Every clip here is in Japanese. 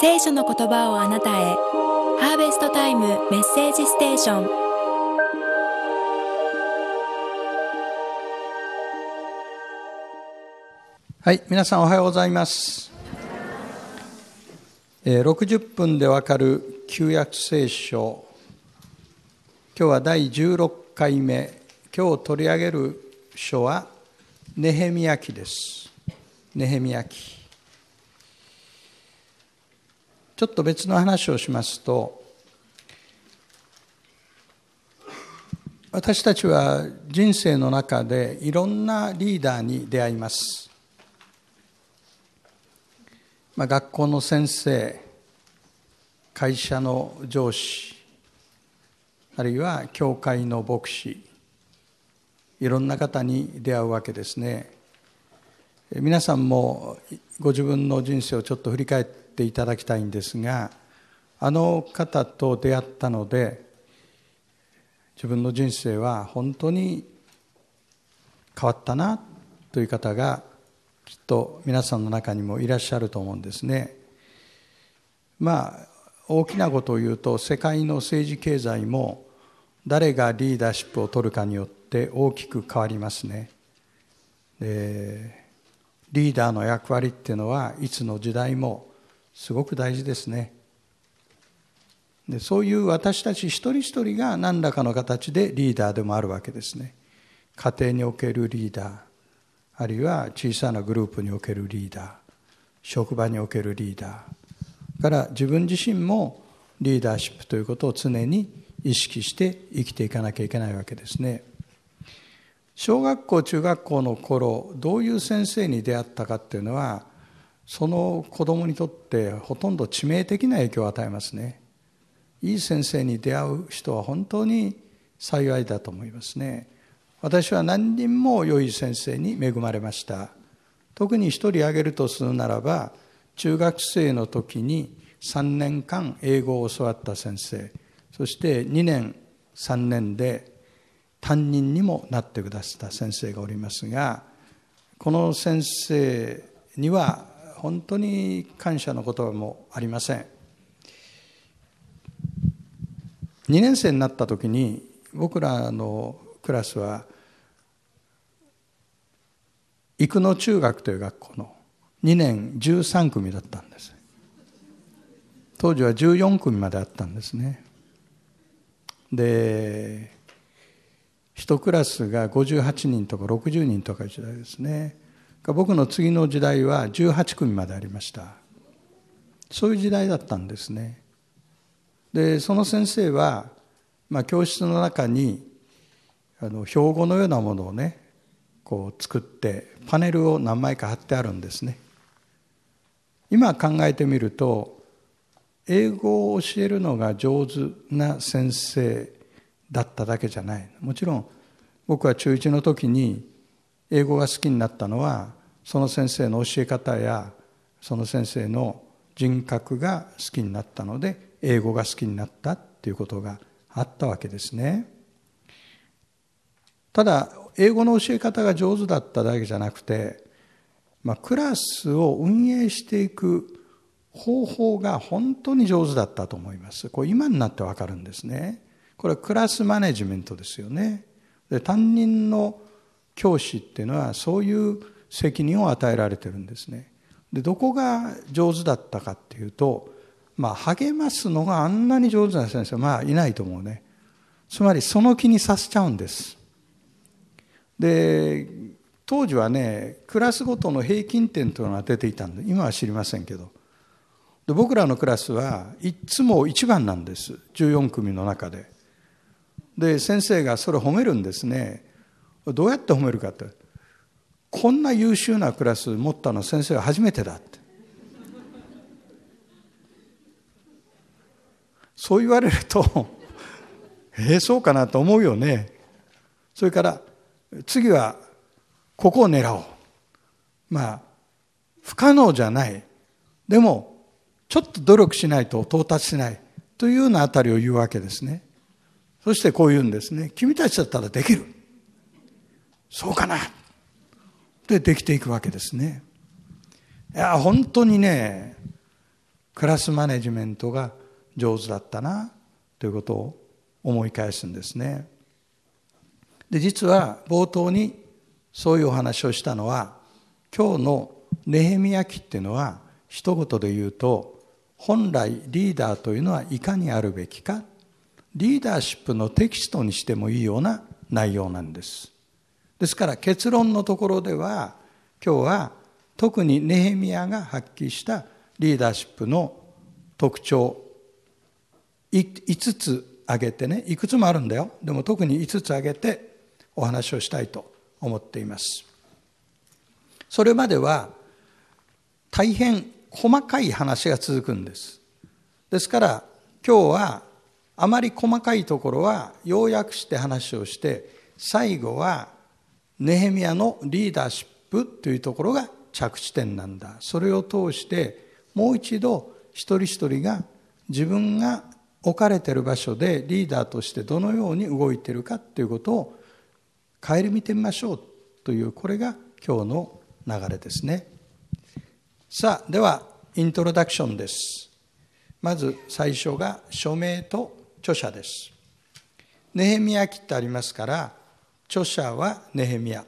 聖書の言葉をあなたへハーベストタイムメッセージステーションはい皆さんおはようございます、えー、60分でわかる旧約聖書今日は第16回目今日取り上げる書はネヘミヤ記ですネヘミヤ記ちょっと別の話をしますと私たちは人生の中でいろんなリーダーに出会います、まあ、学校の先生会社の上司あるいは教会の牧師いろんな方に出会うわけですね皆さんもご自分の人生をちょっと振り返ってていただきたいんですがあの方と出会ったので自分の人生は本当に変わったなという方がきっと皆さんの中にもいらっしゃると思うんですね。まあ大きなことを言うと世界の政治経済も誰がリーダーシップを取るかによって大きく変わりますね。でリーダーの役割っていうのはいつの時代もすごく大事ですねでそういう私たち一人一人が何らかの形でリーダーでもあるわけですね家庭におけるリーダーあるいは小さなグループにおけるリーダー職場におけるリーダーから自分自身もリーダーシップということを常に意識して生きていかなきゃいけないわけですね小学校中学校の頃どういう先生に出会ったかっていうのはその子供にとってほとんど致命的な影響を与えますねいい先生に出会う人は本当に幸いだと思いますね私は何人も良い先生に恵まれました特に一人挙げるとするならば中学生の時に3年間英語を教わった先生そして2年3年で担任にもなってくださった先生がおりますがこの先生には本当に感謝の言葉もありません2年生になった時に僕らのクラスは生野中学という学校の2年13組だったんです当時は14組まであったんですねで1クラスが58人とか60人とか時代ですね僕の次の時代は18組までありましたそういう時代だったんですねでその先生は、まあ、教室の中にあの標語のようなものをねこう作ってパネルを何枚か貼ってあるんですね今考えてみると英語を教えるのが上手な先生だっただけじゃないもちろん僕は中1の時に英語が好きになったのはその先生の教え方やその先生の人格が好きになったので英語が好きになったっていうことがあったわけですね。ただ英語の教え方が上手だっただけじゃなくて、まあ、クラスを運営していく方法が本当に上手だったと思います。これ今になってわかるんですね。これはクラスマネジメントですよね。で担任の教師っていうのはそういう責任を与えられてるんですね。でどこが上手だったかっていうと、まあ、励ますのがあんなに上手な先生まあいないと思うね。つまりその気にさせちゃうんです。で当時はねクラスごとの平均点というのが出ていたんで今は知りませんけどで僕らのクラスはいっつも一番なんです14組の中で。で先生がそれ褒めるんですね。どうやって褒めるかってこんな優秀なクラス持ったの先生は初めてだって。そう言われると、ええそうかなと思うよね。それから、次は、ここを狙おう。まあ、不可能じゃない。でも、ちょっと努力しないと到達しない。というようなあたりを言うわけですね。そしてこう言うんですね。君たちだったらできる。そうかな。でできていくわけですね。いや、本当にね、クラスマネジメントが上手だったな、ということを思い返すんですね。で、実は冒頭にそういうお話をしたのは、今日のネヘミヤ記っていうのは、一言で言うと、本来リーダーというのはいかにあるべきか、リーダーシップのテキストにしてもいいような内容なんです。ですから結論のところでは今日は特にネヘミヤが発揮したリーダーシップの特徴5つ挙げてねいくつもあるんだよでも特に5つ挙げてお話をしたいと思っていますそれまでは大変細かい話が続くんですですから今日はあまり細かいところは要約して話をして最後はネヘミヤのリーダーシップというところが着地点なんだそれを通してもう一度一人一人が自分が置かれてる場所でリーダーとしてどのように動いてるかということを顧みてみましょうというこれが今日の流れですねさあではイントロダクションですまず最初が署名と著者ですネヘミヤ記ってありますから著者はネヘミヤ。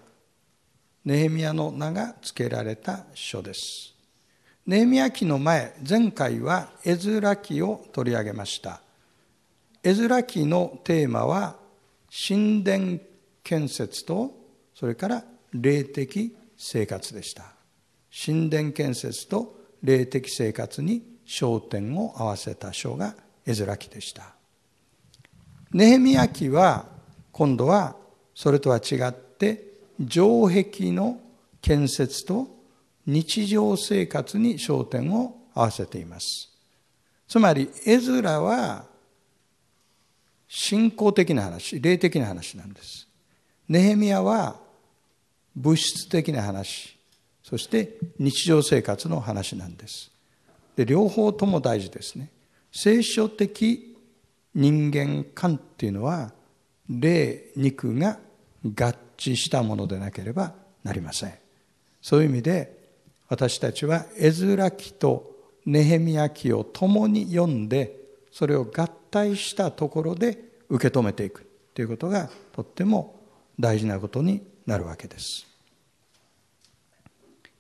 ネヘミヤの名が付けられた書です。ネヘミヤ記の前、前回はエズラ記を取り上げました。エズラ記のテーマは神殿建設とそれから霊的生活でした神殿建設と霊的生活に焦点を合わせた書がエズラ記でしたネヘミヤ記は今度はそれとは違って城壁の建設と日常生活に焦点を合わせていますつまり絵面は信仰的な話霊的な話なんですネヘミヤは物質的な話そして日常生活の話なんですで両方とも大事ですね聖書的人間観っていうのは霊肉が合致したものでなければなりませんそういう意味で私たちはエズラ記とネヘミヤ記を共に読んでそれを合体したところで受け止めていくということがとっても大事なことになるわけです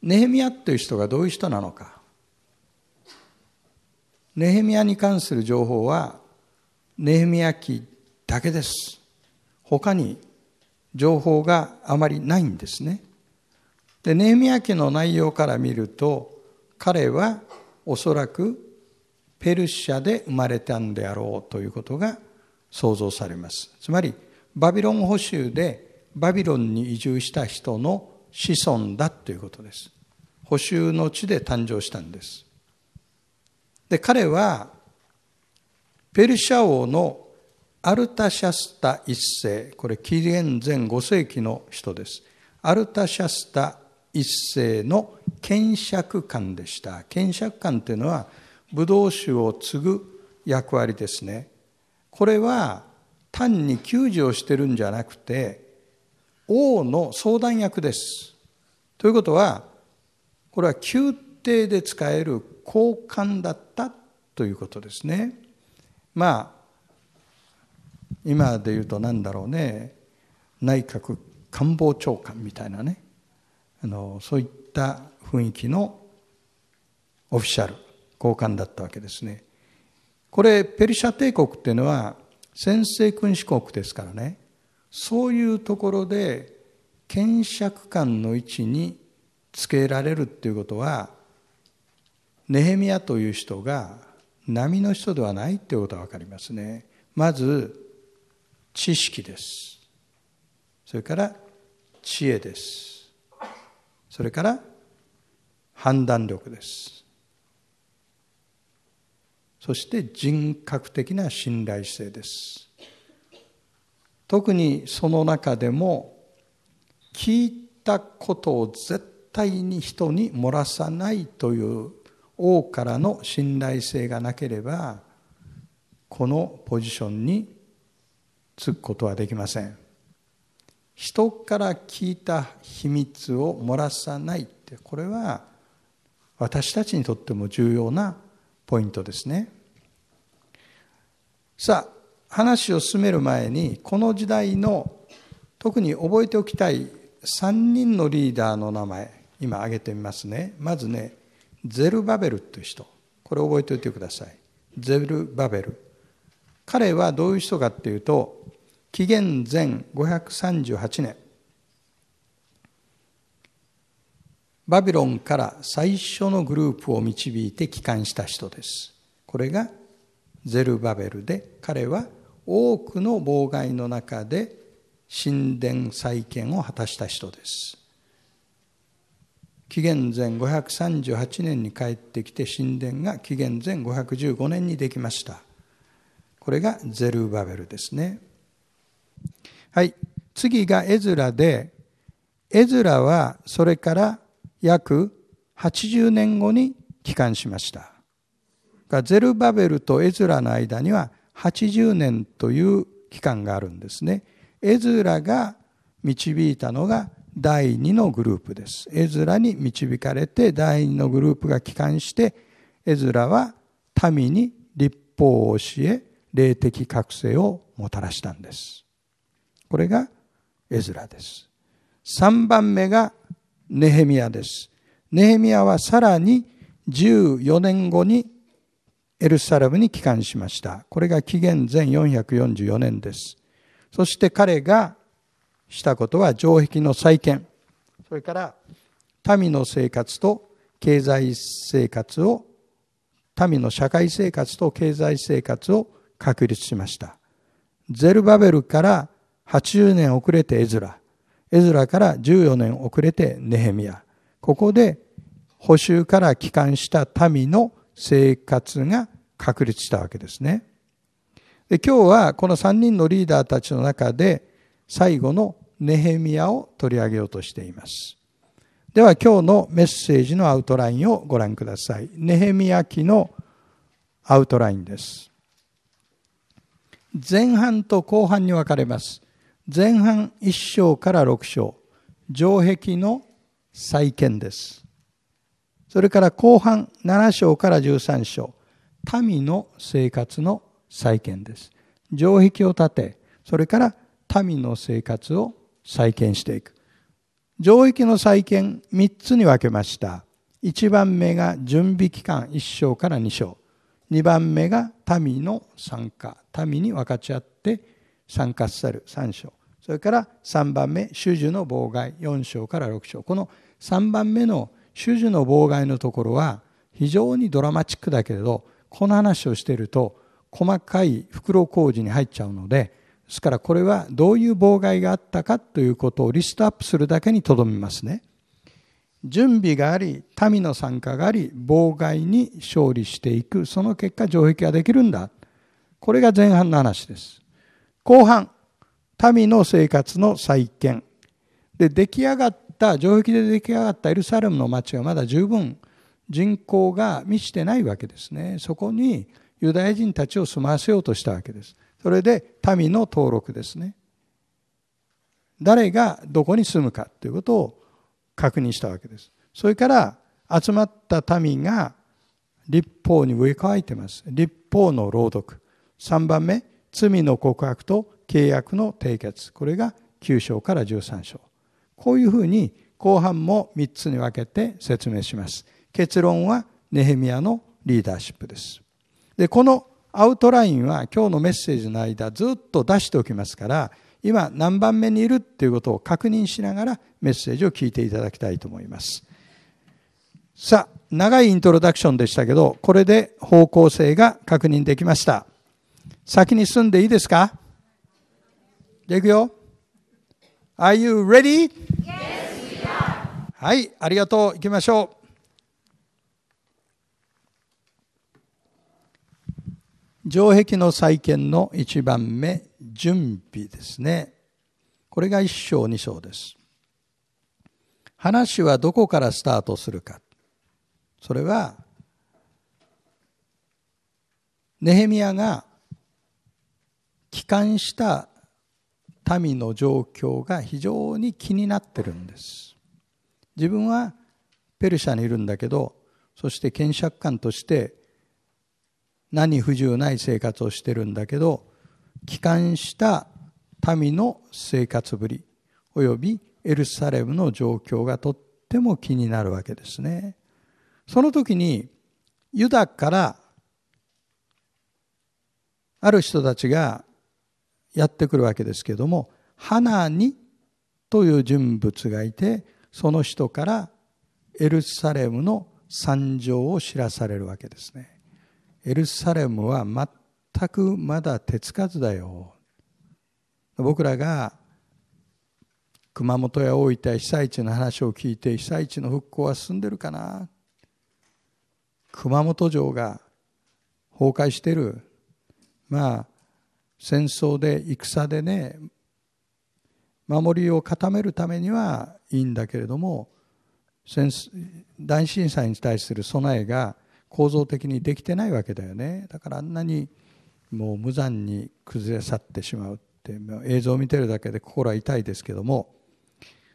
ネヘミヤという人がどういう人なのかネヘミヤに関する情報はネヘミヤ記だけです他に情報があまりないんですね。で、ネーミヤ家の内容から見ると、彼はおそらくペルシャで生まれたんであろうということが想像されます。つまり、バビロン捕囚でバビロンに移住した人の子孫だということです。補修の地で誕生したんです。で、彼はペルシャ王のアルタシャスタ一世、これ紀元前5世紀の人です。アルタシャスタ一世の検釈官でした。検釈官というのは、武道酒を継ぐ役割ですね。これは単に給仕をしてるんじゃなくて、王の相談役です。ということは、これは宮廷で使える交換だったということですね。まあ今で言うと何だろうね内閣官房長官みたいなねあのそういった雰囲気のオフィシャル高官だったわけですねこれペルシャ帝国っていうのは先制君主国ですからねそういうところで検釈官の位置につけられるっていうことはネヘミヤという人が波の人ではないっていうことは分かりますねまず知識ですそれから知恵ですそれから判断力ですそして人格的な信頼性です特にその中でも聞いたことを絶対に人に漏らさないという王からの信頼性がなければこのポジションにつくことはできません人から聞いた秘密を漏らさないってこれは私たちにとっても重要なポイントですねさあ話を進める前にこの時代の特に覚えておきたい3人のリーダーの名前今挙げてみますねまずねゼルバベルという人これ覚えておいてくださいゼルバベル彼はどういう人かっていうと紀元前538年バビロンから最初のグループを導いて帰還した人ですこれがゼルバベルで彼は多くの妨害の中で神殿再建を果たした人です紀元前538年に帰ってきて神殿が紀元前515年にできましたこれがゼルバベルですねはい、次がエズラで、エズラはそれから約80年後に帰還しました。ゼルバベルとエズラの間には80年という期間があるんですね。エズラが導いたのが第二のグループです。エズラに導かれて第2のグループが帰還してエズラは民に立法を教え霊的覚醒をもたらしたんです。これがエズラです。3番目がネヘミヤです。ネヘミヤはさらに14年後にエルサレムに帰還しました。これが紀元前444年です。そして彼がしたことは城壁の再建、それから民の生活と経済生活を、民の社会生活と経済生活を確立しました。ゼルバベルから80年遅れてエズラエズラから14年遅れてネヘミヤここで補修から帰還した民の生活が確立したわけですねで今日はこの3人のリーダーたちの中で最後のネヘミヤを取り上げようとしていますでは今日のメッセージのアウトラインをご覧くださいネヘミヤ記のアウトラインです前半と後半に分かれます前半1章から6章城壁の再建ですそれから後半7章から13章民の生活の再建です城壁を建てそれから民の生活を再建していく城壁の再建3つに分けました1番目が準備期間1章から2章2番目が民の参加民に分かち合って参加さる3章それから3番目、主樹の妨害、4章から6章。この3番目の主樹の妨害のところは、非常にドラマチックだけれど、この話をしていると、細かい袋工事に入っちゃうので、ですからこれはどういう妨害があったかということをリストアップするだけにとどめますね。準備があり、民の参加があり、妨害に勝利していく、その結果、城壁ができるんだ。これが前半の話です。後半、民の生活の再建で出来上がった城壁で出来上がったエルサレムの町はまだ十分人口が満ちてないわけですねそこにユダヤ人たちを住まわせようとしたわけですそれで民の登録ですね誰がどこに住むかということを確認したわけですそれから集まった民が立法に植え替えてます立法の朗読3番目罪の告白と契約の締結これが9章から13章こういうふうに後半も3つに分けて説明します結論はネヘミヤのリーダーシップですでこのアウトラインは今日のメッセージの間ずっと出しておきますから今何番目にいるっていうことを確認しながらメッセージを聞いていただきたいと思いますさあ長いイントロダクションでしたけどこれで方向性が確認できました先に進んでいいですかじゃあいくよ。Are you ready? Yes, はい、ありがとう。行きましょう。城壁の再建の1番目、準備ですね。これが1章2章です。話はどこからスタートするか。それは、ネヘミヤが帰還した民の状況が非常に気になってるんです自分はペルシャにいるんだけどそして検借官として何不自由ない生活をしてるんだけど帰還した民の生活ぶりおよびエルサレムの状況がとっても気になるわけですね。その時にユダからある人たちがやってくるわけですけども花にという人物がいてその人からエルサレムの惨状を知らされるわけですね。エルサレムは全くまだ手つかずだよ。僕らが熊本や大分被災地の話を聞いて被災地の復興は進んでるかな熊本城が崩壊してるまあ戦争で戦でね守りを固めるためにはいいんだけれども大震災に対する備えが構造的にできてないわけだよねだからあんなにもう無残に崩れ去ってしまうって映像を見てるだけで心は痛いですけども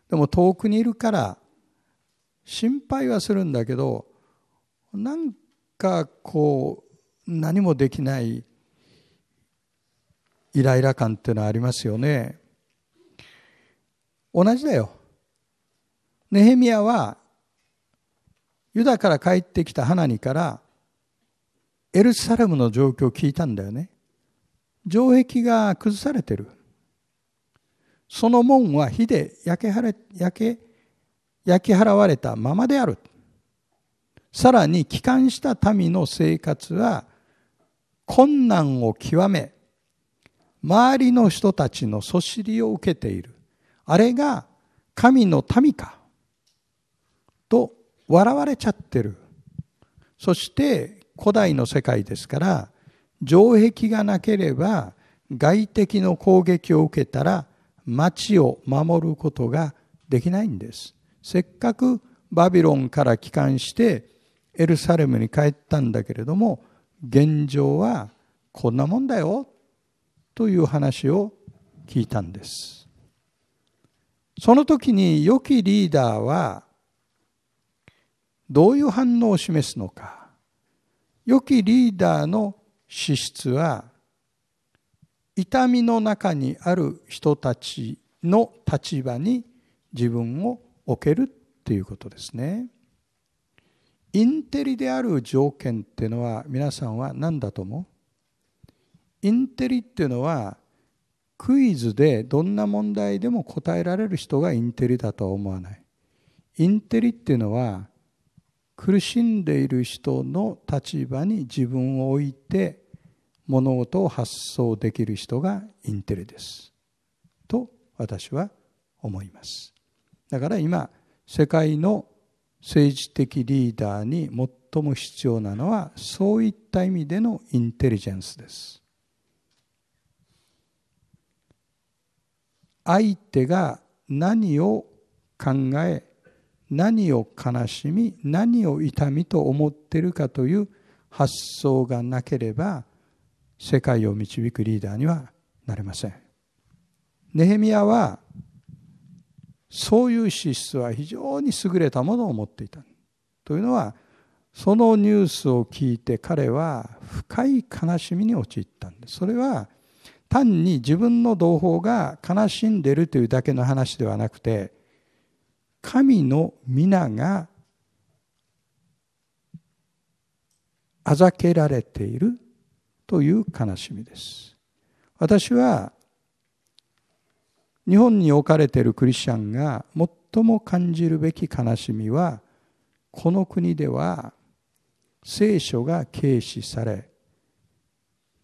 でも遠くにいるから心配はするんだけどなんかこう何もできないイライラ感っていうのはありますよね同じだよネヘミヤはユダから帰ってきた花にからエルサレムの状況を聞いたんだよね城壁が崩されてるその門は火で焼けはれ焼け焼き払われたままであるさらに帰還した民の生活は困難を極め周りの人たちのそしりを受けているあれが神の民かと笑われちゃってるそして古代の世界ですから城壁がなければ外敵の攻撃を受けたら町を守ることができないんですせっかくバビロンから帰還してエルサレムに帰ったんだけれども現状はこんなもんだよという話を聞いたんです。その時に良きリーダーはどういう反応を示すのか。良きリーダーの資質は痛みの中にある人たちの立場に自分を置けるということですね。インテリである条件っていうのは皆さんは何だと思うインテリっていうのはクイズでどんな問題でも答えられる人がインテリだとは思わない。インテリっていうのは苦しんでいる人の立場に自分を置いて物事を発想できる人がインテリです。と私は思います。だから今世界の政治的リーダーに最も必要なのはそういった意味でのインテリジェンスです。相手が何を考え何を悲しみ何を痛みと思ってるかという発想がなければ世界を導くリーダーにはなれません。ネヘミヤはそういう資質は非常に優れたものを持っていた。というのはそのニュースを聞いて彼は深い悲しみに陥ったんです。それは単に自分の同胞が悲しんでるというだけの話ではなくて神の皆があざけられているという悲しみです。私は日本に置かれているクリスチャンが最も感じるべき悲しみはこの国では聖書が軽視され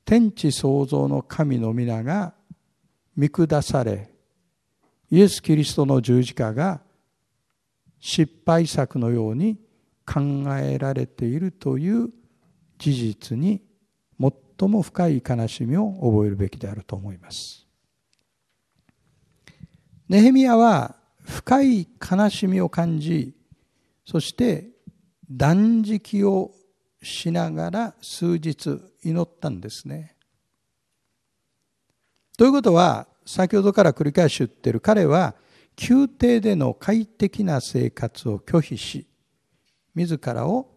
天地創造の神の皆が見下されイエス・キリストの十字架が失敗作のように考えられているという事実に最も深い悲しみを覚えるべきであると思います。ネヘミヤは深い悲しみを感じそして断食をしながら数日祈ったんですね。ということは先ほどから繰り返し言ってる彼は宮廷での快適な生活を拒否し自らを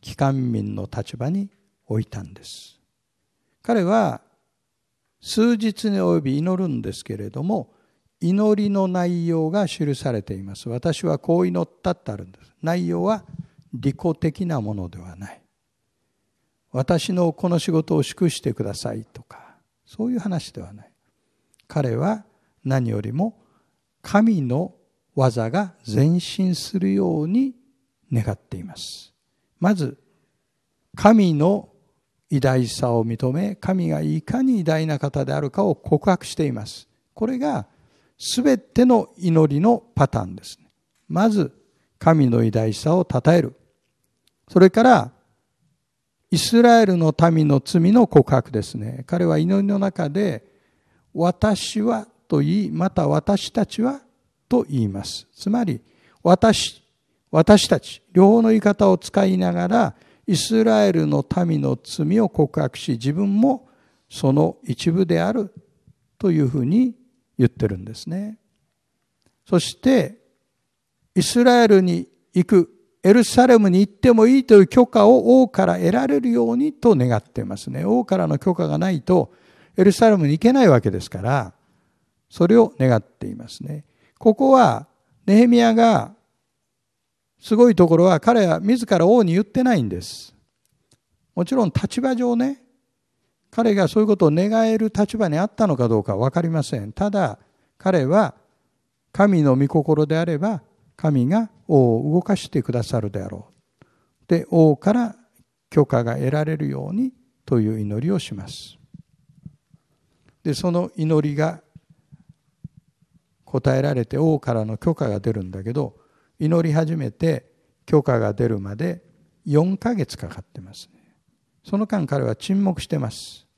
帰還民の立場に置いたんです。彼は数日に及び祈るんですけれども祈りの内容が記されています。私はこう祈ったってあるんです。内容は利己的なものではない。私のこの仕事を祝してくださいとかそういう話ではない彼は何よりも神の技が前進するように願っていますまず神の偉大さを認め神がいかに偉大な方であるかを告白していますこれが全ての祈りのパターンです、ね、まず神の偉大さを称えるそれからイスラエルの民の罪の告白ですね。彼は祈りの中で、私はと言い、また私たちはと言います。つまり、私、私たち、両方の言い方を使いながら、イスラエルの民の罪を告白し、自分もその一部であるというふうに言ってるんですね。そして、イスラエルに行くエルサレムに行ってもいいという許可を王から得られるようにと願っていますね。王からの許可がないとエルサレムに行けないわけですから、それを願っていますね。ここはネヘミヤがすごいところは彼は自ら王に言ってないんです。もちろん立場上ね、彼がそういうことを願える立場にあったのかどうかわかりません。ただ、彼は神の御心であれば神が王を動かしてくださるであろう。で、王から許可が得られるようにという祈りをします。で、その祈りが答えられて王からの許可が出るんだけど、祈り始めて許可が出るまで4ヶ月かかってますね。その間彼は沈黙してます。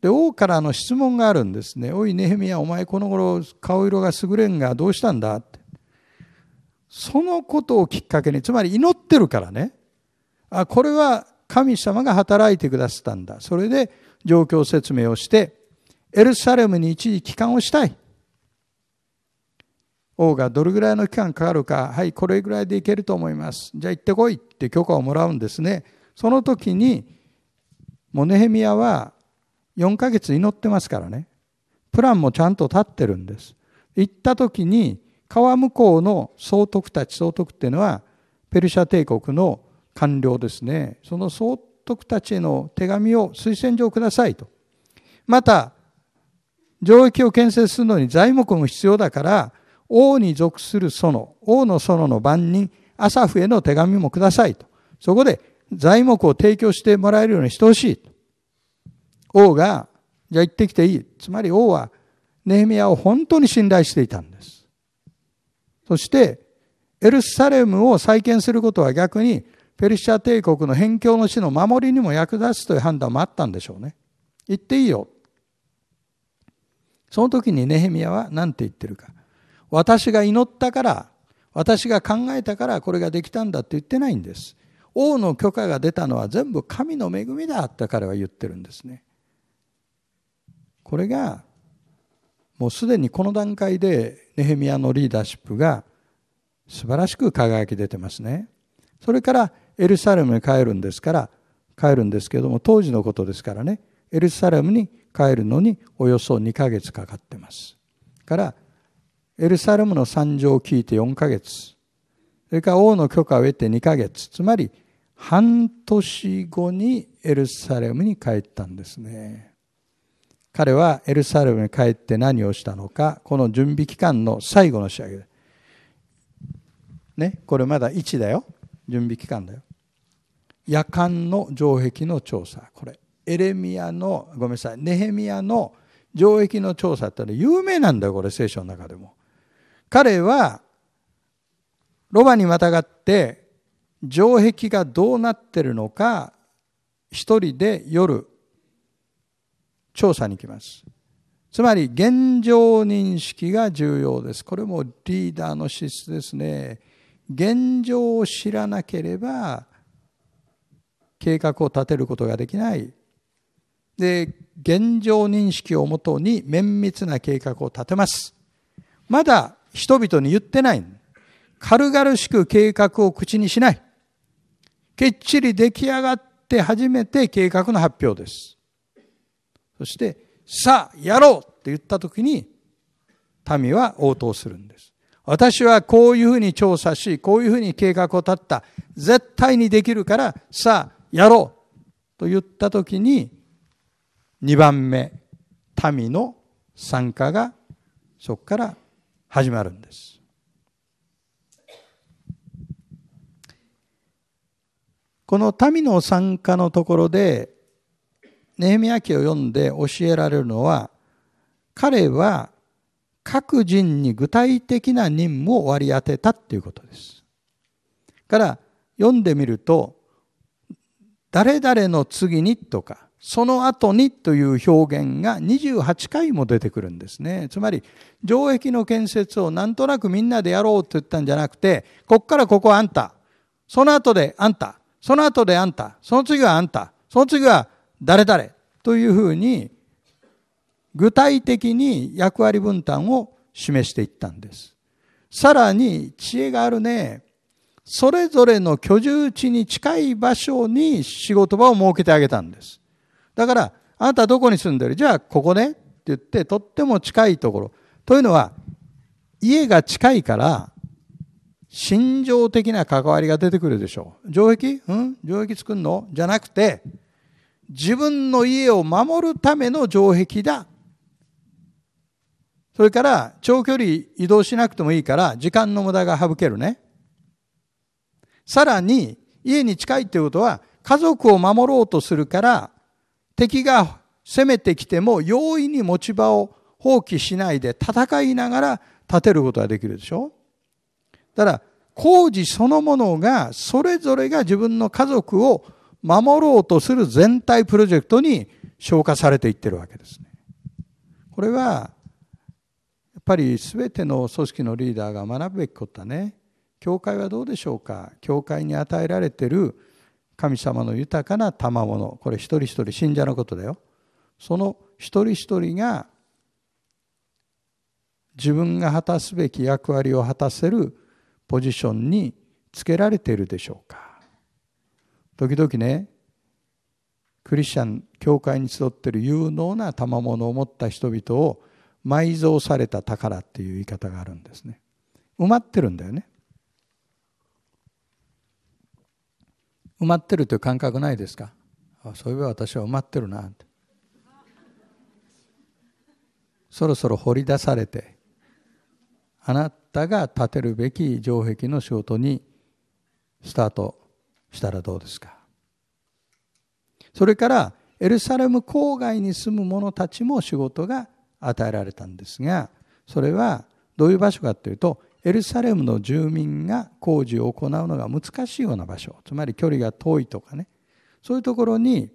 で、王からの質問があるんですね。おい、ネヘミヤ、お前この頃顔色が優れんがどうしたんだそのことをきっかけに、つまり祈ってるからね、あ、これは神様が働いてくださったんだ。それで状況説明をして、エルサレムに一時帰還をしたい。王がどれぐらいの期間かかるか、はい、これぐらいでいけると思います。じゃあ行ってこいって許可をもらうんですね。その時に、モネヘミヤは4ヶ月祈ってますからね。プランもちゃんと立ってるんです。行った時に、川向こうの総督たち総督っていうのはペルシャ帝国の官僚ですねその総督たちへの手紙を推薦状くださいとまた城域を建設するのに材木も必要だから王に属する園王の園の番人アサフへの手紙もくださいとそこで材木を提供してもらえるようにしてほしいと。王がじゃあ行ってきていいつまり王はネヘミヤを本当に信頼していたんですそしてエルサレムを再建することは逆にペルシア帝国の辺境の死の守りにも役立つという判断もあったんでしょうね。言っていいよ。その時にネヘミヤは何て言ってるか。私が祈ったから、私が考えたからこれができたんだって言ってないんです。王の許可が出たのは全部神の恵みだって彼は言ってるんですね。これがもうすでにこの段階でネヘミヤのリーダーシップが素晴らしく輝き出てますね。それからエルサレムに帰るんですから帰るんですけども当時のことですからねエルサレムに帰るのにおよそ2ヶ月かかってます。からエルサレムの惨状を聞いて4ヶ月それから王の許可を得て2ヶ月つまり半年後にエルサレムに帰ったんですね。彼はエルサレムに帰って何をしたのかこの準備期間の最後の仕上げねこれまだ1だよ準備期間だよ夜間の城壁の調査これエレミアのごめんなさいネヘミヤの城壁の調査って有名なんだよこれ聖書の中でも彼はロバにまたがって城壁がどうなってるのか一人で夜調査に行きます。つまり現状認識が重要です。これもリーダーの資質ですね。現状を知らなければ計画を立てることができない。で、現状認識をもとに綿密な計画を立てます。まだ人々に言ってない。軽々しく計画を口にしない。きっちり出来上がって初めて計画の発表です。そして、さあ、やろうって言った時に、民は応答するんです。私はこういうふうに調査し、こういうふうに計画を立った。絶対にできるから、さあ、やろうと言った時に、2番目、民の参加がそこから始まるんです。この民の参加のところでネヘミヤ記を読んで教えられるのは彼は各人に具体的な任務を割り当てたっていうことです。から読んでみると誰々の次にとかその後にという表現が28回も出てくるんですね。つまり、城壁の建設をなんとなくみんなでやろうと言ったんじゃなくて、こっからここはあんた、その後であんた、その後であんた、その次はあんた、その次は誰々というふうに具体的に役割分担を示していったんです。さらに知恵があるね。それぞれの居住地に近い場所に仕事場を設けてあげたんです。だから、あなたどこに住んでるじゃあここねって言って、とっても近いところ。というのは、家が近いから、心情的な関わりが出てくるでしょう。城壁うん城壁作んのじゃなくて、自分の家を守るための城壁だ。それから長距離移動しなくてもいいから時間の無駄が省けるね。さらに家に近いってことは家族を守ろうとするから敵が攻めてきても容易に持ち場を放棄しないで戦いながら立てることができるでしょだから工事そのものがそれぞれが自分の家族を守ろうとする全体プロジェクトに消化されていってるわけですね。これはやっぱり全ての組織のリーダーが学ぶべきことだね。教会はどうでしょうか教会に与えられてる神様の豊かな賜物これ一人一人信者のことだよ。その一人一人が自分が果たすべき役割を果たせるポジションにつけられているでしょうか時々ねクリスチャン教会に集っている有能な賜物を持った人々を埋蔵された宝っていう言い方があるんですね埋まってるんだよね埋まってるという感覚ないですかあそういえば私は埋まってるなってそろそろ掘り出されてあなたが建てるべき城壁の仕事にスタートしたらどうですかそれからエルサレム郊外に住む者たちも仕事が与えられたんですがそれはどういう場所かというとエルサレムの住民が工事を行うのが難しいような場所つまり距離が遠いとかねそういうところに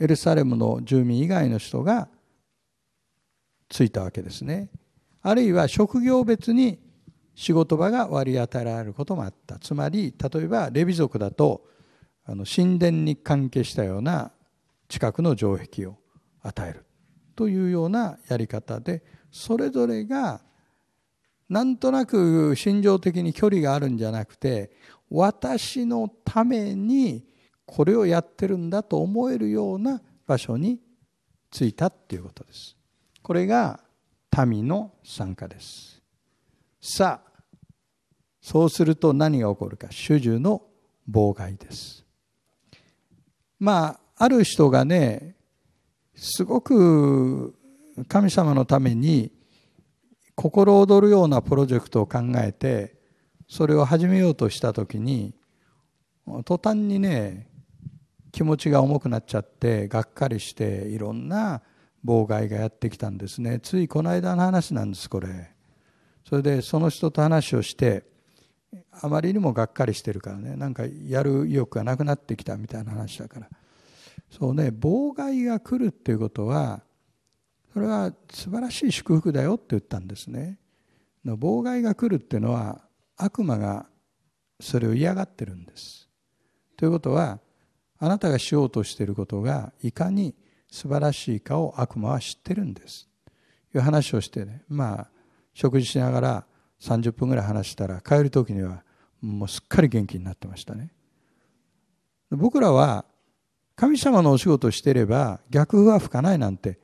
エルサレムの住民以外の人がついたわけですねあるいは職業別に仕事場が割り当てられることもあったつまり例えばレビ族だとあの神殿に関係したような近くの城壁を与えるというようなやり方でそれぞれがなんとなく心情的に距離があるんじゃなくて私のためにこれをやってるんだと思えるような場所に着いたっていうことです。これが民の参加です。さあそうすると何が起こるか主従の妨害ですまあある人がねすごく神様のために心躍るようなプロジェクトを考えてそれを始めようとした時に途端にね気持ちが重くなっちゃってがっかりしていろんな妨害がやってきたんですねついこの間の話なんですこれそれでその人と話をしてあまりにもがっかりしてるからねなんかやる意欲がなくなってきたみたいな話だからそうね妨害が来るっていうことはそれは素晴らしい祝福だよって言ったんですね。妨害が来るっていうのは悪魔がそれを嫌がってるんです。ということはあなたがしようとしていることがいかに素晴らしいかを悪魔は知ってるんです。いう話をしてねまあ食事しながら30分ぐらい話したら帰る時にはもうすっかり元気になってましたね僕らは神様のお仕事をしていれば逆風は吹かないなんて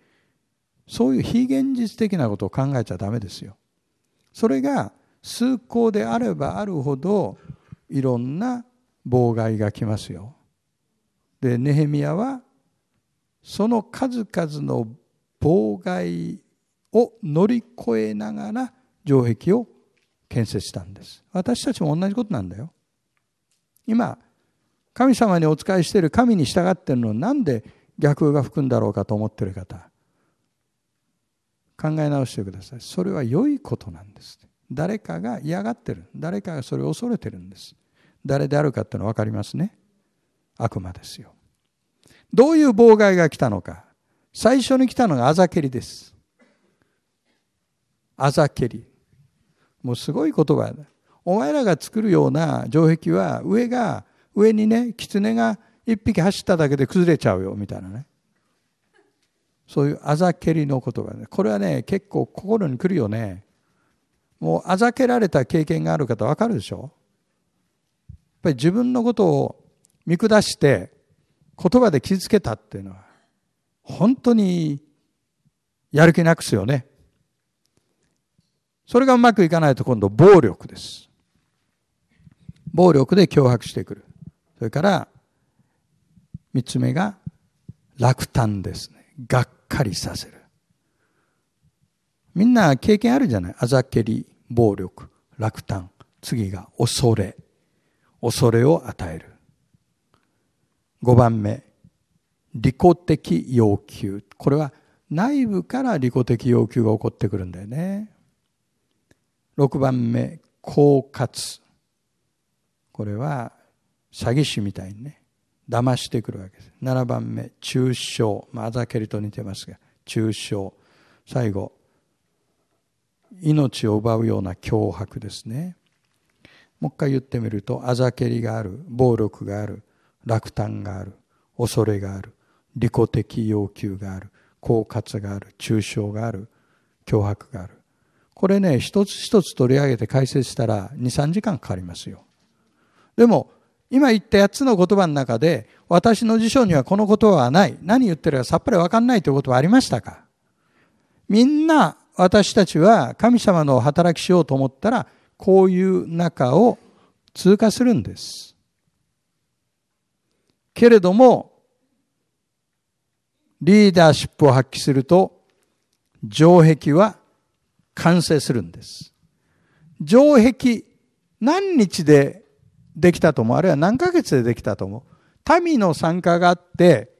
そういう非現実的なことを考えちゃダメですよそれが崇高であればあるほどいろんな妨害が来ますよでネヘミヤはその数々の妨害を乗り越えながら城壁を建設したんです私たちも同じことなんだよ今神様にお仕えしている神に従ってるのを、なんで逆が吹くんだろうかと思ってる方考え直してくださいそれは良いことなんです誰かが嫌がってる誰かがそれを恐れてるんです誰であるかっていうの分かりますね悪魔ですよどういう妨害が来たのか最初に来たのがあざけりですあざけりもうすごいことがお前らが作るような城壁は上が上にね狐が1匹走っただけで崩れちゃうよみたいなねそういうあざけりの言葉ねこれはね結構心にくるよねもうあざけられた経験がある方わかるでしょやっぱり自分のことを見下して言葉で傷つけたっていうのは本当にやる気なくすよねそれがうまくいかないと今度暴力です。暴力で脅迫してくる。それから三つ目が落胆ですね。がっかりさせる。みんな経験あるじゃない。あざけり、暴力、落胆。次が恐れ。恐れを与える。五番目、利己的要求。これは内部から利己的要求が起こってくるんだよね。6番目狡猾これは詐欺師みたいにね騙してくるわけです7番目中傷まああざけりと似てますが中傷最後命を奪うような脅迫ですねもう一回言ってみるとあざけりがある暴力がある落胆がある恐れがある利己的要求がある狡猾がある中傷がある脅迫があるこれね、一つ一つ取り上げて解説したら2、3時間かかりますよ。でも、今言った8つの言葉の中で、私の辞書にはこの言葉はない。何言ってるかさっぱりわかんないということはありましたかみんな私たちは神様の働きしようと思ったら、こういう中を通過するんです。けれども、リーダーシップを発揮すると、城壁は完成するんです。城壁、何日でできたと思う。あるいは何ヶ月でできたと思う。民の参加があって、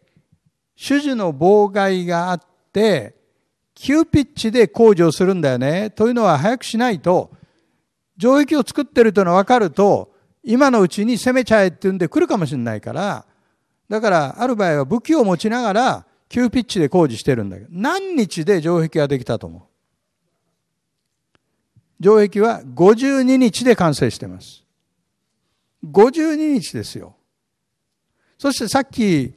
主事の妨害があって、急ピッチで工事をするんだよね。というのは早くしないと、城壁を作ってるというのは分かると、今のうちに攻めちゃえって言うんで来るかもしれないから、だからある場合は武器を持ちながら急ピッチで工事してるんだけど、何日で城壁ができたと思う城壁は52日で完成しています。52日ですよ。そしてさっき、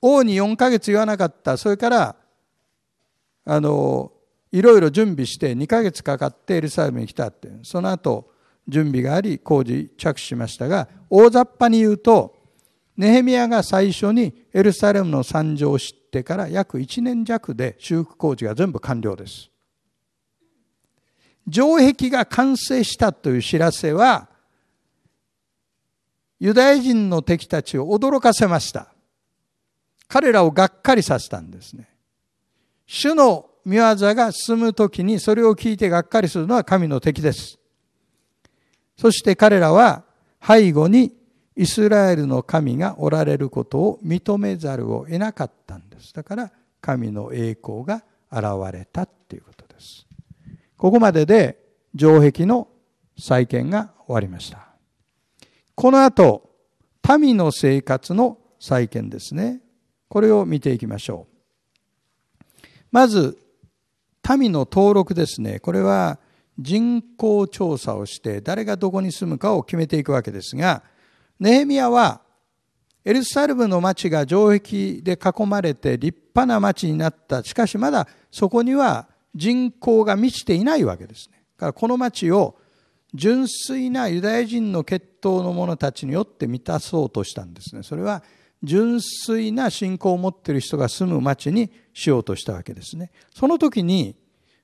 王に4ヶ月言わなかった。それから、あの、いろいろ準備して2ヶ月かかってエルサレムに来たって。その後、準備があり、工事着手しましたが、大雑把に言うと、ネヘミヤが最初にエルサレムの惨状を知ってから約1年弱で修復工事が全部完了です。城壁が完成したという知らせは、ユダヤ人の敵たちを驚かせました。彼らをがっかりさせたんですね。主の御業が進むときにそれを聞いてがっかりするのは神の敵です。そして彼らは背後にイスラエルの神がおられることを認めざるを得なかったんです。だから神の栄光が現れたっていうことです。ここまでで城壁の再建が終わりました。この後、民の生活の再建ですね。これを見ていきましょう。まず、民の登録ですね。これは人口調査をして誰がどこに住むかを決めていくわけですが、ネヘミヤはエルサルムの町が城壁で囲まれて立派な町になった。しかしまだそこには人口が満ちていないわけですね。だからこの町を純粋なユダヤ人の血統の者たちによって満たそうとしたんですね。それは純粋な信仰を持っている人が住む町にしようとしたわけですね。その時に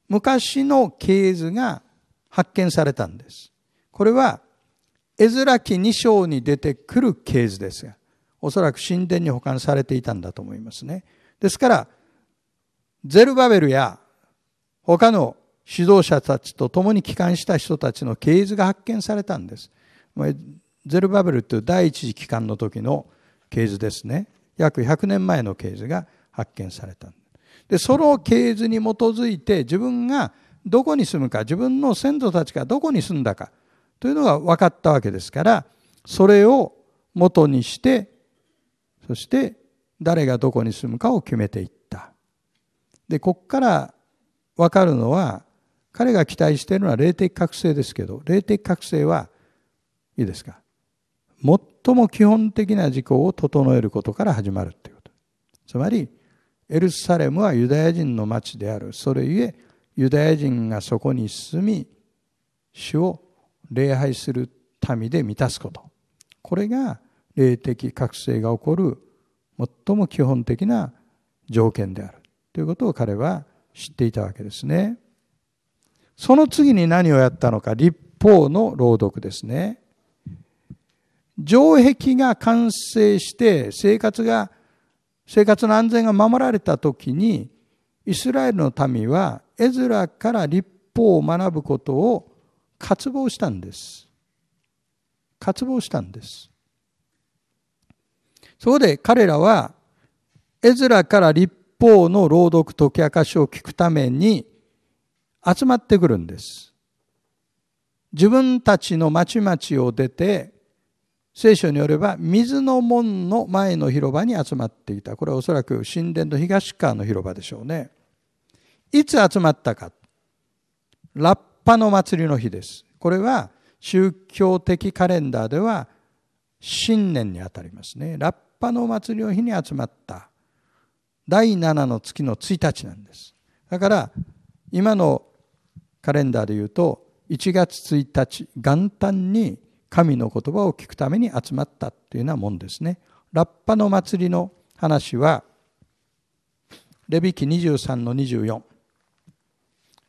昔の経図が発見されたんです。これは絵面記2章に出てくる経図ですが、おそらく神殿に保管されていたんだと思いますね。ですから、ゼルバベルや他の指導者たちと共に帰還した人たちの系図が発見されたんです。ゼルバベルという第一次帰還の時の系図ですね。約100年前の系図が発見された。で、その系図に基づいて自分がどこに住むか、自分の先祖たちがどこに住んだかというのが分かったわけですから、それを元にして、そして誰がどこに住むかを決めていった。で、ここから分かるのは彼が期待しているのは霊的覚醒ですけど霊的覚醒はいいですか最も基本的な事項を整えることから始まるということつまりエルサレムはユダヤ人の町であるそれゆえユダヤ人がそこに住み主を礼拝する民で満たすことこれが霊的覚醒が起こる最も基本的な条件であるということを彼は知っていたわけですね。その次に何をやったのか、立法の朗読ですね。城壁が完成して生活が、生活の安全が守られた時に、イスラエルの民はエズラから立法を学ぶことを渇望したんです。渇望したんです。そこで彼らはエズラから立法の朗読解き明かしを聞くために集まってくるんです。自分たちの町々を出て聖書によれば水の門の前の広場に集まっていたこれはおそらく神殿の東側の広場でしょうねいつ集まったかラッパの祭りの日ですこれは宗教的カレンダーでは新年にあたりますねラッパの祭りの日に集まった第7の月の1日なんですだから今のカレンダーで言うと1月1日元旦に神の言葉を聞くために集まったというようなもんですねラッパの祭りの話はレビキ23の24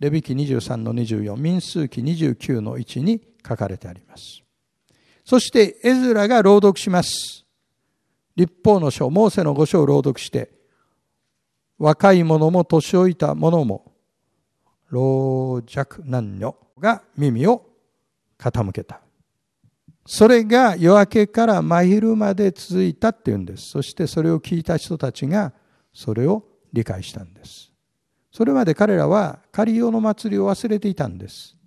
レビキ23の24民数記29の1に書かれてありますそしてエズラが朗読します立法の書モーセの五章を朗読して若い者も年老いた者も老若男女が耳を傾けたそれが夜明けから真昼まで続いたっていうんですそしてそれを聞いた人たちがそれを理解したんですそれまで彼らは仮用の祭りを忘れていたんです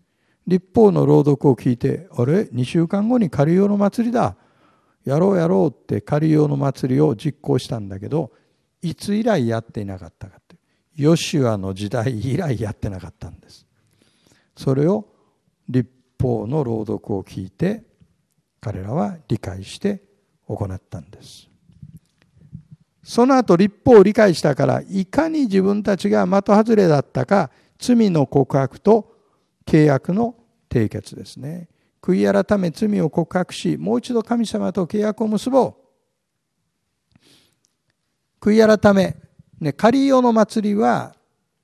立法の朗読を聞いてあれ2週間後に仮用の祭りだやろうやろうって仮用の祭りを実行したんだけどいつ以来やっていなかったかというヨシュアの時代以来やってなかったんですそれを立法の朗読を聞いて彼らは理解して行ったんですその後立法を理解したからいかに自分たちが的外れだったか罪の告白と契約の締結ですね悔い改め罪を告白しもう一度神様と契約を結ぼう悔い改め、ね、カリオの祭りは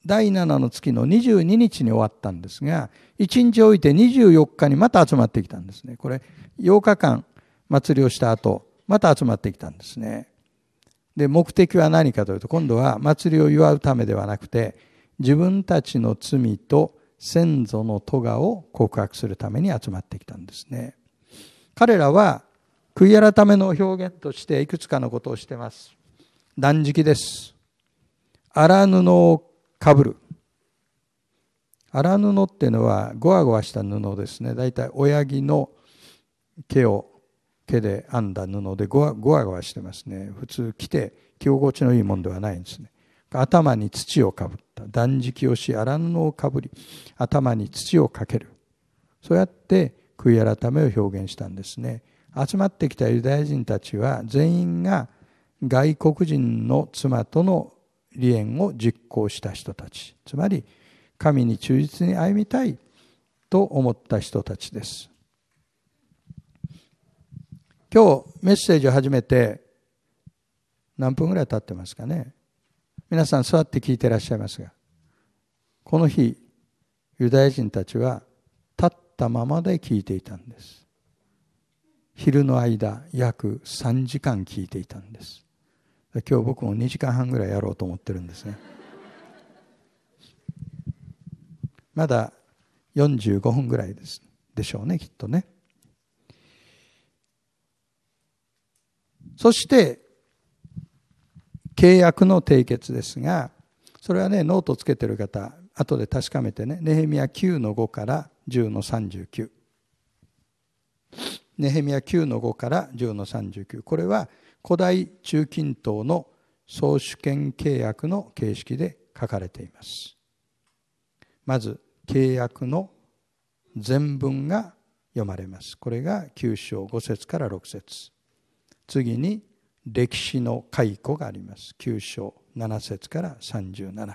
第7の月の22日に終わったんですが1日置いて24日にまた集まってきたんですねこれ8日間祭りをした後また集まってきたんですねで目的は何かというと今度は祭りを祝うためではなくて自分たちの罪と先祖の咎を告白するために集まってきたんですね彼らは悔い改めの表現としていくつかのことをしてます断食です。荒布をかぶる。荒布っていうのはごわごわした布ですね。だいたい親木の毛を毛で編んだ布でごわごわしてますね。普通着て着心地のいいもんではないんですね。頭に土をかぶった断食をし荒布をかぶり頭に土をかけるそうやって悔い改めを表現したんですね集まってきたユダヤ人たちは全員が外国人の妻との離縁を実行した人たちつまり神に忠実に歩みたいと思った人たちです今日メッセージを始めて何分ぐらい経ってますかね皆さん座って聞いてらっしゃいますがこの日ユダヤ人たちは立ったままで聞いていたんです昼の間約3時間聞いていたんです今日僕も2時間半ぐらいやろうと思ってるんですねまだ45分ぐらいですでしょうねきっとねそして契約の締結ですがそれはねノートつけてる方後で確かめてねネヘミヤ9の5から10の39ネヘミヤ9の5から10の39これは「古代中近東の総主権契約の形式で書かれていますまず契約の全文が読まれますこれが9章5節から6節次に歴史の解雇があります9章7節から37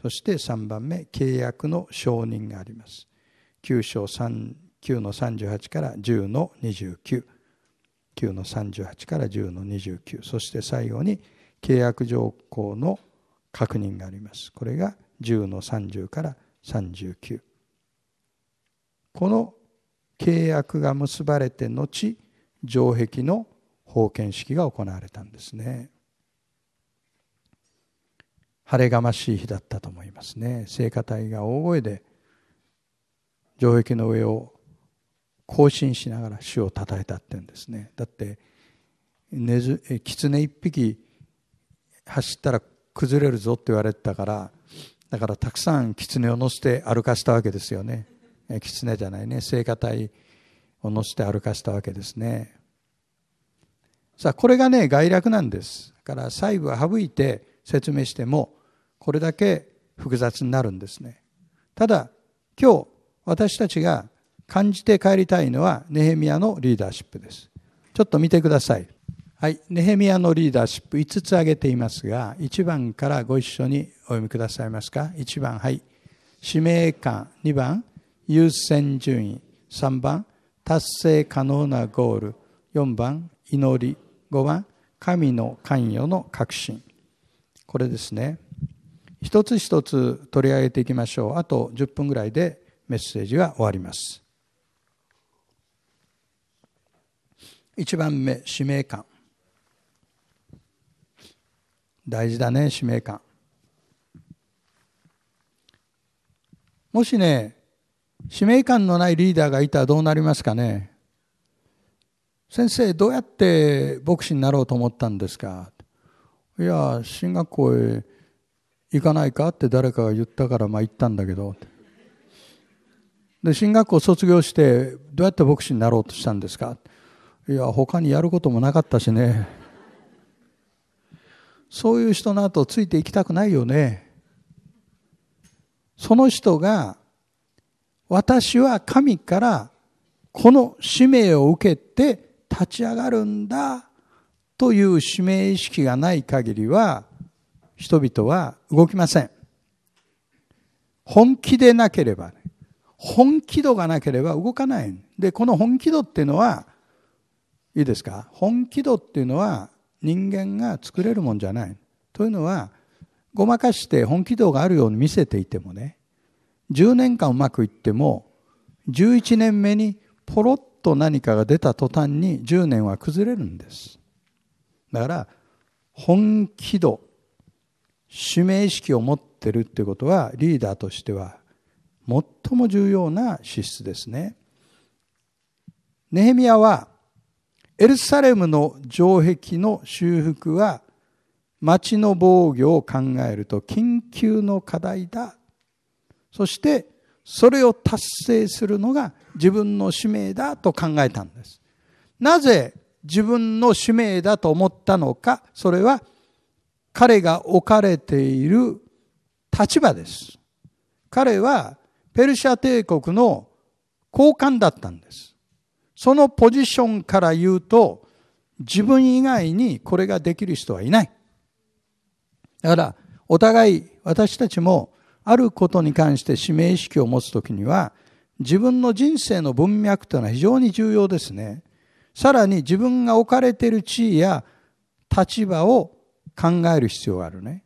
そして3番目契約の承認があります9章3 9の38から10の29 9の38から10の29そして最後に契約条項の確認がありますこれが10の30から39この契約が結ばれて後城壁の封建式が行われたんですね晴れがましい日だったと思いますね聖歌隊が大声で城壁の上を更新しながら主をたたえたってんですねだってねず狐一匹走ったら崩れるぞって言われてたからだからたくさん狐を乗せて歩かしたわけですよね狐じゃないね聖歌隊を乗せて歩かしたわけですねさあこれがね概略なんですだから細部は省いて説明してもこれだけ複雑になるんですねただ今日私たちが感じて帰りたいのはネヘミヤのリーダーシップです。ちょっと見てください。はい、ネヘミヤのリーダーシップ5つ挙げていますが、1番からご一緒にお読みくださいますか。1番、はい。使命感。2番、優先順位。3番、達成可能なゴール。4番、祈り。5番、神の関与の確信。これですね。一つ一つ取り上げていきましょう。あと10分ぐらいでメッセージは終わります。1番目使命感大事だね使命感もしね使命感のないリーダーがいたらどうなりますかね先生どうやって牧師になろうと思ったんですかいや進学校へ行かないかって誰かが言ったからまあ行ったんだけどで進学校卒業してどうやって牧師になろうとしたんですかいや他にやることもなかったしねそういう人の後ついていきたくないよねその人が私は神からこの使命を受けて立ち上がるんだという使命意識がない限りは人々は動きません本気でなければ、本気度がなければ動かないでこの本気度っていうのはいいですか本気度っていうのは人間が作れるもんじゃない。というのはごまかして本気度があるように見せていてもね10年間うまくいっても11年目にポロッと何かが出た途端に10年は崩れるんです。だから本気度使命意識を持ってるってことはリーダーとしては最も重要な資質ですね。ネヘミヤはエルサレムの城壁の修復は町の防御を考えると緊急の課題だそしてそれを達成するのが自分の使命だと考えたんですなぜ自分の使命だと思ったのかそれは彼が置かれている立場です彼はペルシャ帝国の高官だったんですそのポジションから言うと、自分以外にこれができる人はいない。だから、お互い私たちもあることに関して使命意識を持つときには、自分の人生の文脈というのは非常に重要ですね。さらに自分が置かれている地位や立場を考える必要があるね。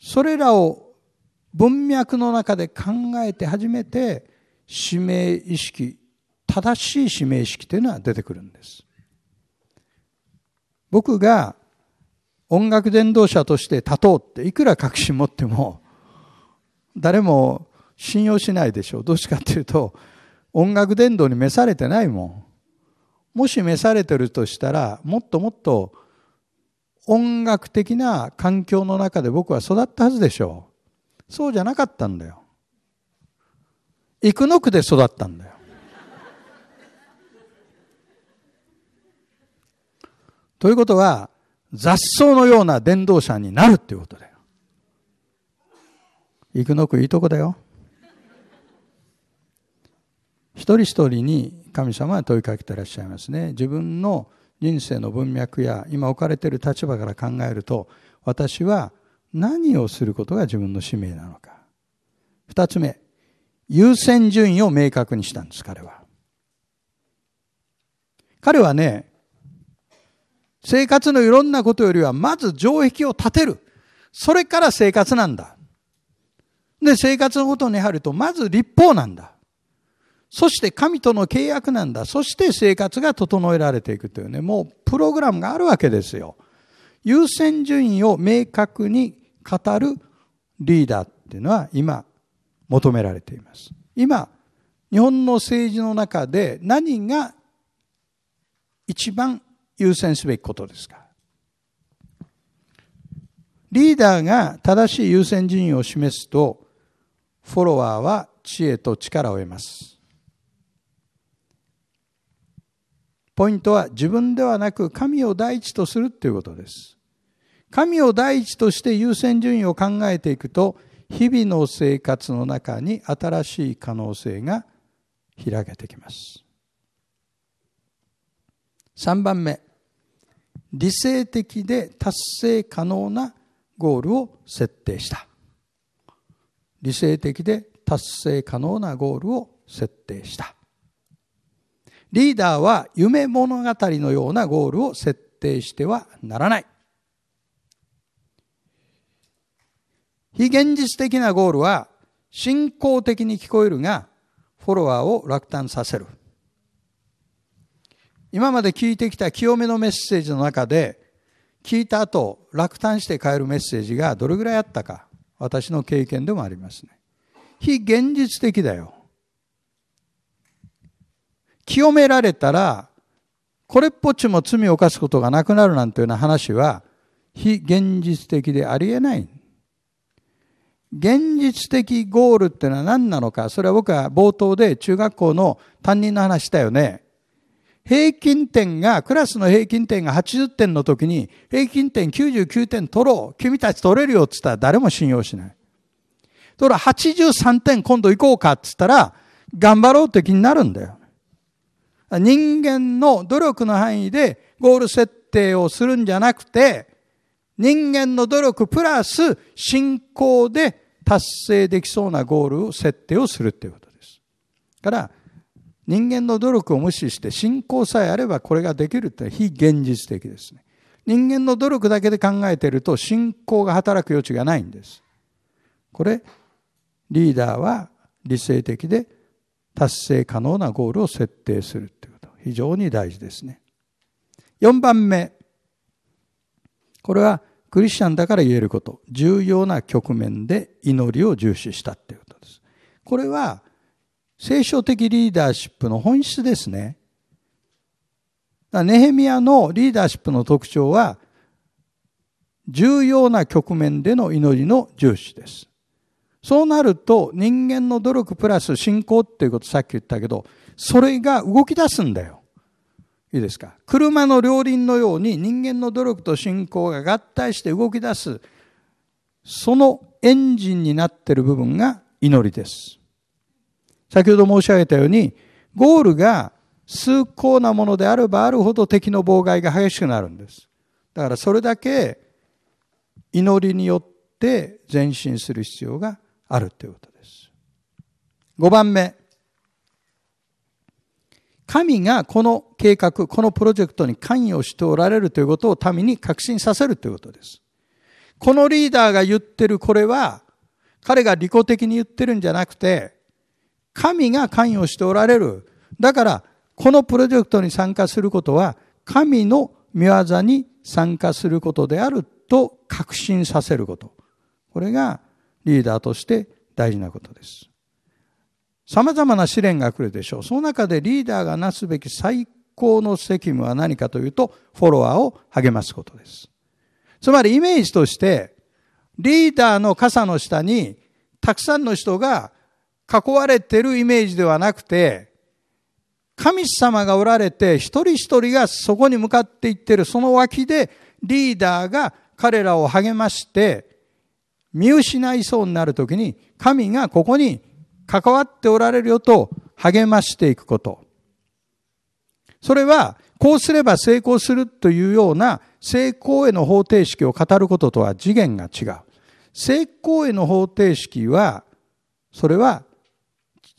それらを文脈の中で考えて初めて使命意識正しい指名式というのは出てくるんです。僕が音楽伝道者として立とうっていくら確信持っても誰も信用しないでしょう。どっちかっていうと音楽伝道に召されてないもん。もし召されてるとしたらもっともっと音楽的な環境の中で僕は育ったはずでしょう。そうじゃなかったんだよ。幾野区で育ったんだよ。ということは、雑草のような伝道者になるっていうことだよ。幾のくいいとこだよ。一人一人に神様は問いかけてらっしゃいますね。自分の人生の文脈や今置かれている立場から考えると、私は何をすることが自分の使命なのか。二つ目、優先順位を明確にしたんです、彼は。彼はね、生活のいろんなことよりは、まず城壁を建てる。それから生活なんだ。で、生活のことに入ると、まず立法なんだ。そして神との契約なんだ。そして生活が整えられていくというね、もうプログラムがあるわけですよ。優先順位を明確に語るリーダーっていうのは今求められています。今、日本の政治の中で何が一番優先すべきことですかリーダーが正しい優先順位を示すとフォロワーは知恵と力を得ますポイントは自分ではなく神を第一とするということです神を第一として優先順位を考えていくと日々の生活の中に新しい可能性が開けてきます3番目理性的で達成可能なゴールを設定した理性的で達成可能なゴールを設定したリーダーは夢物語のようなゴールを設定してはならない非現実的なゴールは信仰的に聞こえるがフォロワーを落胆させる今まで聞いてきた清めのメッセージの中で、聞いた後、落胆して変えるメッセージがどれぐらいあったか、私の経験でもありますね。非現実的だよ。清められたら、これっぽっちも罪を犯すことがなくなるなんていうような話は、非現実的でありえない。現実的ゴールってのは何なのか、それは僕は冒頭で中学校の担任の話したよね。平均点が、クラスの平均点が80点の時に、平均点99点取ろう。君たち取れるよって言ったら誰も信用しない。だから83点今度行こうかって言ったら、頑張ろうって気になるんだよ。人間の努力の範囲でゴール設定をするんじゃなくて、人間の努力プラス信仰で達成できそうなゴールを設定をするっていうことです。から、人間の努力を無視して信仰さえあればこれができるって非現実的ですね。人間の努力だけで考えていると信仰が働く余地がないんです。これ、リーダーは理性的で達成可能なゴールを設定するということ。非常に大事ですね。4番目。これはクリスチャンだから言えること。重要な局面で祈りを重視したということです。これは聖書的リーダーシップの本質ですね。ネヘミアのリーダーシップの特徴は、重要な局面での祈りの重視です。そうなると人間の努力プラス信仰っていうことさっき言ったけど、それが動き出すんだよ。いいですか。車の両輪のように人間の努力と信仰が合体して動き出す、そのエンジンになっている部分が祈りです。先ほど申し上げたように、ゴールが崇高なものであればあるほど敵の妨害が激しくなるんです。だからそれだけ祈りによって前進する必要があるということです。5番目。神がこの計画、このプロジェクトに関与しておられるということを民に確信させるということです。このリーダーが言ってるこれは、彼が利己的に言ってるんじゃなくて、神が関与しておられる。だから、このプロジェクトに参加することは、神の御業に参加することであると確信させること。これがリーダーとして大事なことです。様々な試練が来るでしょう。その中でリーダーがなすべき最高の責務は何かというと、フォロワーを励ますことです。つまりイメージとして、リーダーの傘の下に、たくさんの人が囲われてるイメージではなくて、神様がおられて、一人一人がそこに向かっていってる、その脇でリーダーが彼らを励まして、見失いそうになるときに、神がここに関わっておられるよと励ましていくこと。それは、こうすれば成功するというような成功への方程式を語ることとは次元が違う。成功への方程式は、それは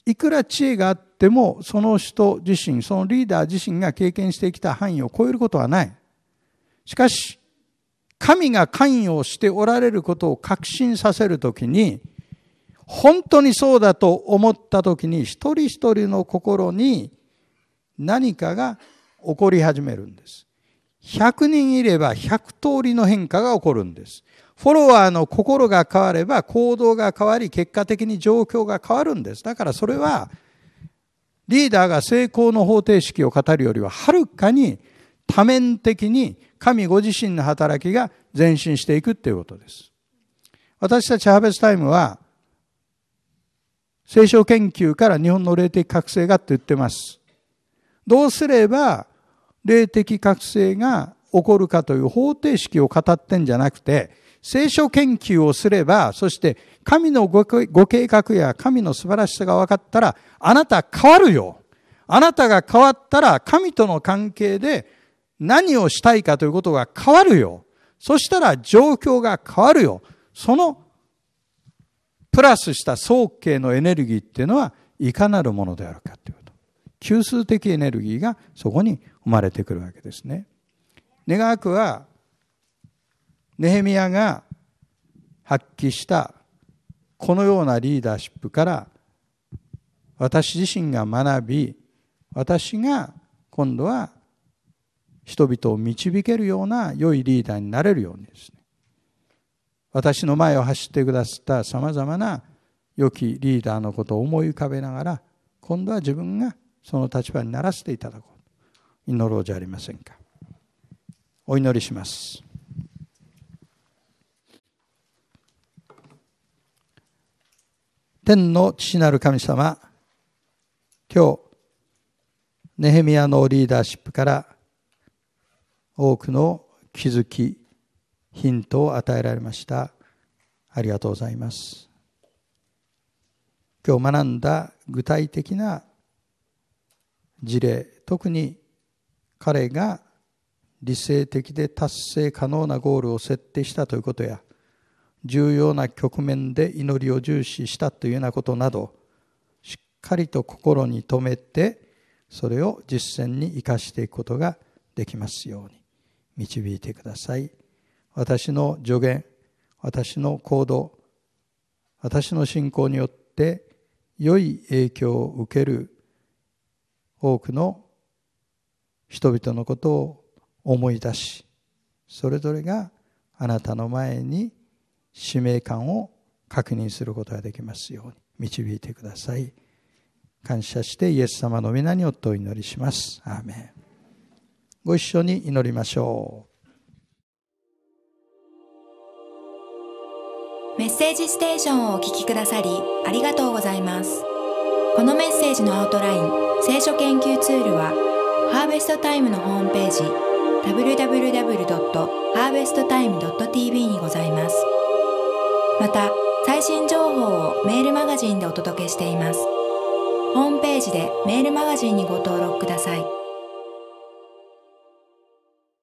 いくら知恵があっても、その人自身、そのリーダー自身が経験してきた範囲を超えることはない。しかし、神が関与しておられることを確信させるときに、本当にそうだと思ったときに、一人一人の心に何かが起こり始めるんです。100人いれば100通りの変化が起こるんです。フォロワーの心が変われば行動が変わり結果的に状況が変わるんです。だからそれはリーダーが成功の方程式を語るよりははるかに多面的に神ご自身の働きが前進していくっていうことです。私たちハーベスタイムは聖書研究から日本の霊的覚醒がって言ってます。どうすれば霊的覚醒が起こるかという方程式を語ってんじゃなくて聖書研究をすれば、そして神のご計画や神の素晴らしさが分かったら、あなた変わるよ。あなたが変わったら神との関係で何をしたいかということが変わるよ。そしたら状況が変わるよ。そのプラスした早慶のエネルギーっていうのはいかなるものであるかということ。急数的エネルギーがそこに生まれてくるわけですね。願わくはネヘミヤが発揮したこのようなリーダーシップから私自身が学び私が今度は人々を導けるような良いリーダーになれるようにですね私の前を走ってくださったさまざまな良きリーダーのことを思い浮かべながら今度は自分がその立場にならせていただこう祈ろうじゃありませんかお祈りします。天の父なる神様、今日、ネヘミヤのリーダーシップから多くの気づき、ヒントを与えられました。ありがとうございます。今日学んだ具体的な事例、特に彼が理性的で達成可能なゴールを設定したということや、重要な局面で祈りを重視したというようなことなどしっかりと心に留めてそれを実践に生かしていくことができますように導いてください私の助言私の行動私の信仰によって良い影響を受ける多くの人々のことを思い出しそれぞれがあなたの前に使命感を確認することができますように導いてください感謝してイエス様の皆によってお祈りしますアーメンご一緒に祈りましょうメッセージステーションをお聞きくださりありがとうございますこのメッセージのアウトライン聖書研究ツールはハーベストタイムのホームページ www.harvesttime.tv にございます。また最新情報をメールマガジンでお届けしていますホームページでメールマガジンにご登録ください